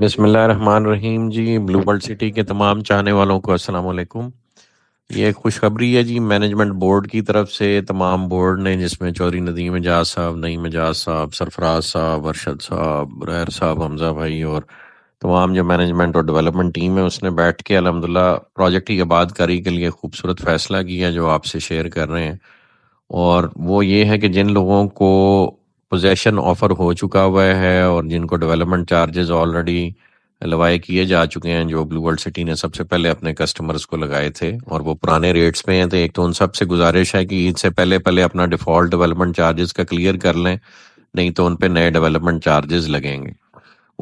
रहीम ji Blue Bird City के तमाम चाहने वालों को अस्सलाम वालेकुम ये खुशखबरी है जी मैनेजमेंट बोर्ड की तरफ से तमाम बोर्ड ने जिसमें चौधरी नदीम एजाज साहब नई एजाज साहब सरफराज साहब अरशद साहब रहर साहब हमजा भाई और तमाम जो मैनेजमेंट और डेवलपमेंट टीम है उसने बैठ के अलहमदिल्ला प्रोजेक्ट की आबादकारी के लिए खूबसूरत फैसला किया जो आपसे शेयर कर रहे हैं और वो ये है कि जिन लोगों को पोजेशन ऑफर हो चुका हुआ है और जिनको डेवलपमेंट चार्जेस ऑलरेडी लवाए किए जा चुके हैं जो ब्लू वर्ल्ड सिटी ने सबसे पहले अपने कस्टमर्स को लगाए थे और वो पुराने रेट्स पे हैं तो एक तो उन सबसे गुजारिश है कि ईद से पहले पहले अपना डिफॉल्ट डेवलपमेंट चार्जेस का क्लियर कर लें नहीं तो उन पर नए डेवलपमेंट चार्जेस लगेंगे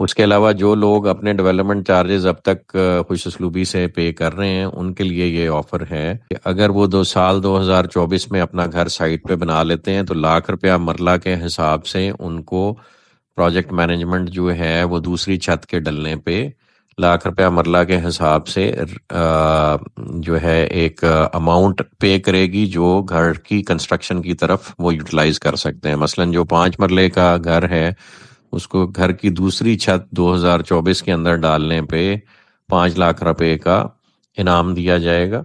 उसके अलावा जो लोग अपने डेवलपमेंट चार्जेस अब तक खुश असलूबी से पे कर रहे हैं उनके लिए ये ऑफर है कि अगर वो दो साल 2024 में अपना घर साइट पे बना लेते हैं तो लाख रुपया मरला के हिसाब से उनको प्रोजेक्ट मैनेजमेंट जो है वो दूसरी छत के डलने पे लाख रुपया मरला के हिसाब से जो है एक अमाउंट पे करेगी जो घर की कंस्ट्रक्शन की तरफ वो यूटिलाइज कर सकते हैं मसलन जो पांच मरले का घर है उसको घर की दूसरी छत 2024 के अंदर डालने पे पाँच लाख रुपए का इनाम दिया जाएगा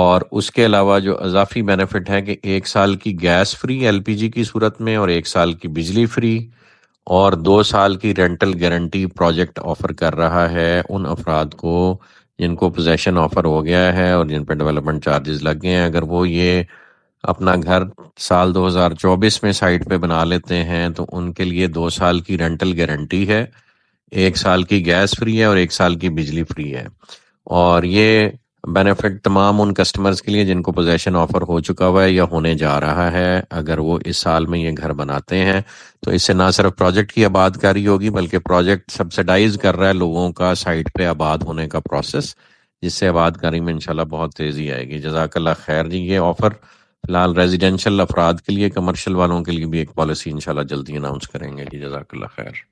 और उसके अलावा जो अजाफी बेनिफिट है कि एक साल की गैस फ्री एलपीजी की सूरत में और एक साल की बिजली फ्री और दो साल की रेंटल गारंटी प्रोजेक्ट ऑफर कर रहा है उन अफराद को जिनको पोजेशन ऑफर हो गया है और जिन पर डेवलपमेंट चार्जेस लग गए हैं अगर वो ये अपना घर साल 2024 में साइट पे बना लेते हैं तो उनके लिए दो साल की रेंटल गारंटी है एक साल की गैस फ्री है और एक साल की बिजली फ्री है और ये बेनिफिट तमाम उन कस्टमर्स के लिए जिनको पोजेशन ऑफर हो चुका हुआ है या होने जा रहा है अगर वो इस साल में ये घर बनाते हैं तो इससे ना सिर्फ प्रोजेक्ट की आबादकारी होगी बल्कि प्रोजेक्ट सब्सिडाइज कर रहा है लोगों का साइट पे आबाद होने का प्रोसेस जिससे आबादकारी में इंशाल्लाह बहुत तेजी आएगी जजाकल्ला खैर जी ये ऑफर फिलहाल रेजिडेंशियल अफराद के लिए कमर्शियल वालों के लिए भी एक पॉलिसी इंशाल्लाह जल्दी अनाउंस करेंगे जी जजाकल्ला खैर